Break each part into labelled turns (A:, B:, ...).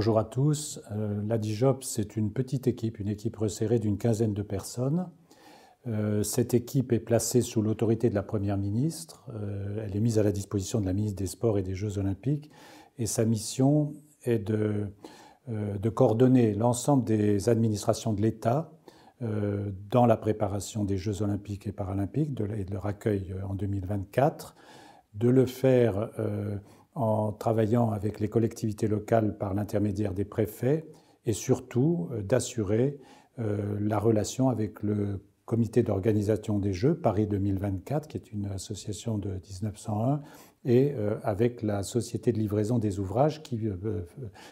A: Bonjour à tous. Euh, la DIJOP, c'est une petite équipe, une équipe resserrée d'une quinzaine de personnes. Euh, cette équipe est placée sous l'autorité de la Première ministre. Euh, elle est mise à la disposition de la ministre des Sports et des Jeux olympiques. Et sa mission est de, coordonner l'ensemble des administrations de l'État dans la préparation des Jeux olympiques et paralympiques et de leur accueil en 2024, de le faire en travaillant avec les collectivités locales par l'intermédiaire des préfets et surtout euh, d'assurer euh, la relation avec le comité d'organisation des Jeux Paris 2024, qui est une association de 1901 et euh, avec la société de livraison des ouvrages qui euh, euh,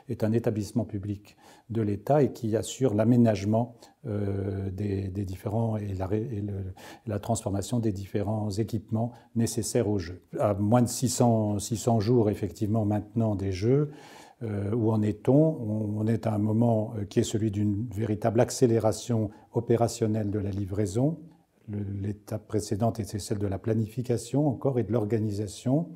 A: est un établissement public de l'État et qui assure l'aménagement des, différents et, la, transformation des différents équipements nécessaires aux Jeux. À moins de 600, 600 jours effectivement maintenant des Jeux, où en est-on On est à un moment qui est celui d'une véritable accélération opérationnelle de la livraison L'étape précédente était celle de la planification encore et de l'organisation.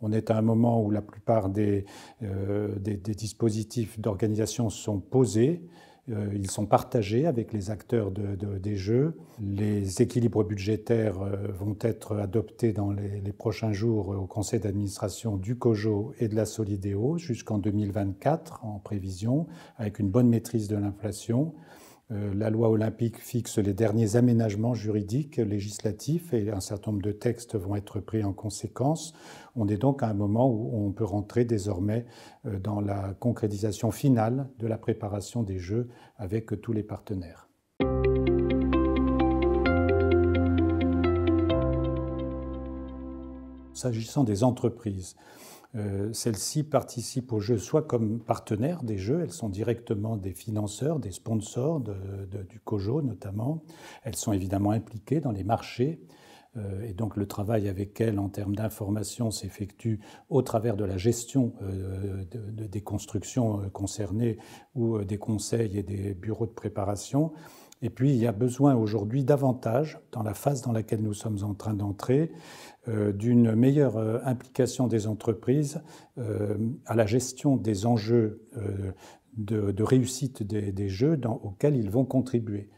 A: On est à un moment où la plupart des, euh, dispositifs d'organisation sont posés, euh, ils sont partagés avec les acteurs des jeux. Les équilibres budgétaires euh, vont être adoptés dans les, les prochains jours au conseil d'administration du COJO et de la Solidéo jusqu'en 2024 en prévision, avec une bonne maîtrise de l'inflation. Euh, la loi olympique fixe les derniers aménagements juridiques, législatifs, et un certain nombre de textes vont être pris en conséquence. On est donc à un moment où on peut rentrer désormais euh, dans la concrétisation finale de la préparation des Jeux avec tous les partenaires. S'agissant des entreprises, euh, celles-ci participent aux jeux soit comme partenaires des jeux, elles sont directement des financeurs, des sponsors du COJO notamment. Elles sont évidemment impliquées dans les marchés. Euh, et donc le travail avec elles en termes d'information s'effectue au travers de la gestion euh, des constructions concernées ou des conseils et des bureaux de préparation. Et puis, il y a besoin aujourd'hui davantage, dans la phase dans laquelle nous sommes en train d'entrer, euh, d'une meilleure euh, implication des entreprises euh, à la gestion des enjeux de, réussite des, jeux auxquels ils vont contribuer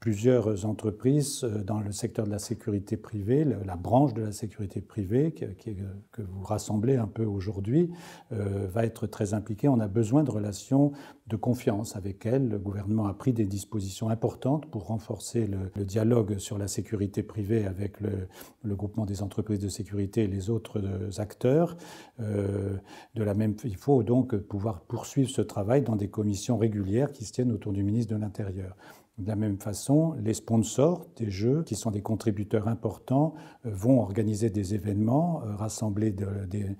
A: plusieurs entreprises euh, dans le secteur de la sécurité privée, la branche de la sécurité privée euh, que vous rassemblez un peu aujourd'hui, euh, va être très impliquée. On a besoin de relations de confiance avec elles. Le gouvernement a pris des dispositions importantes pour renforcer le, dialogue sur la sécurité privée avec le, groupement des entreprises de sécurité et les autres acteurs. même, il faut donc pouvoir poursuivre ce travail dans des commissions régulières qui se tiennent autour du ministre de l'Intérieur. De la même façon, les sponsors des jeux, qui sont des contributeurs importants, euh, vont organiser des événements, euh, rassembler des,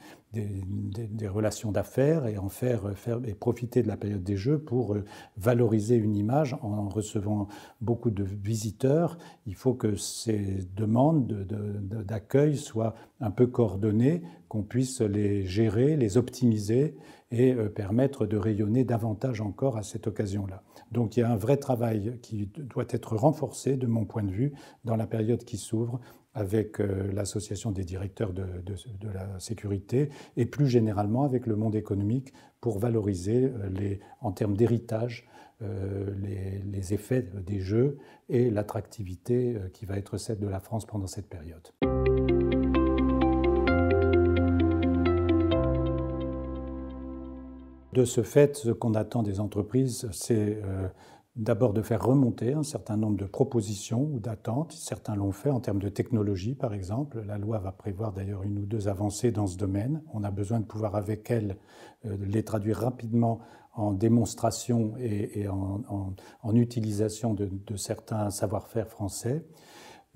A: relations d'affaires et en faire, euh, profiter de la période des jeux pour valoriser une image en recevant beaucoup de visiteurs. Il faut que ces demandes d'accueil soient un peu coordonnées, qu'on puisse les gérer, les optimiser et euh, permettre de rayonner davantage encore à cette occasion-là. Donc il y a un vrai travail qui doit être renforcé, de mon point de vue, dans la période qui s'ouvre avec euh, l'association des directeurs de, la sécurité et plus généralement avec le monde économique pour valoriser euh, les, en termes d'héritage les, effets des jeux et l'attractivité qui va être celle de la France pendant cette période. De ce fait, ce qu'on attend des entreprises, c'est euh, d'abord de faire remonter un certain nombre de propositions ou d'attentes. Certains l'ont fait en termes de technologie, par exemple. La loi va prévoir d'ailleurs une ou deux avancées dans ce domaine. On a besoin de pouvoir, avec elle euh, les traduire rapidement en démonstration et, en, utilisation de certains savoir-faire français.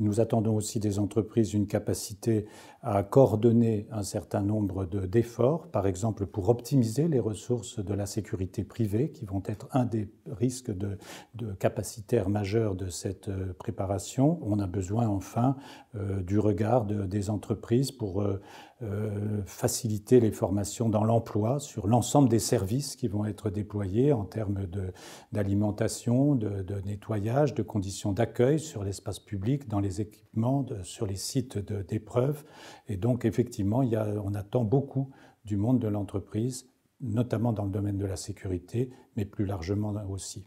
A: Nous attendons aussi des entreprises une capacité à coordonner un certain nombre d'efforts, par exemple pour optimiser les ressources de la sécurité privée, qui vont être un des risques de, de capacitaires majeurs de cette euh, préparation. On a besoin enfin euh, du regard des entreprises pour euh, euh, faciliter les formations dans l'emploi sur l'ensemble des services qui vont être déployés en termes d'alimentation, de, nettoyage, de conditions d'accueil sur l'espace public, dans les équipements, sur les sites d'épreuves. Et donc effectivement, il on attend beaucoup du monde de l'entreprise, notamment dans le domaine de la sécurité, mais plus largement aussi.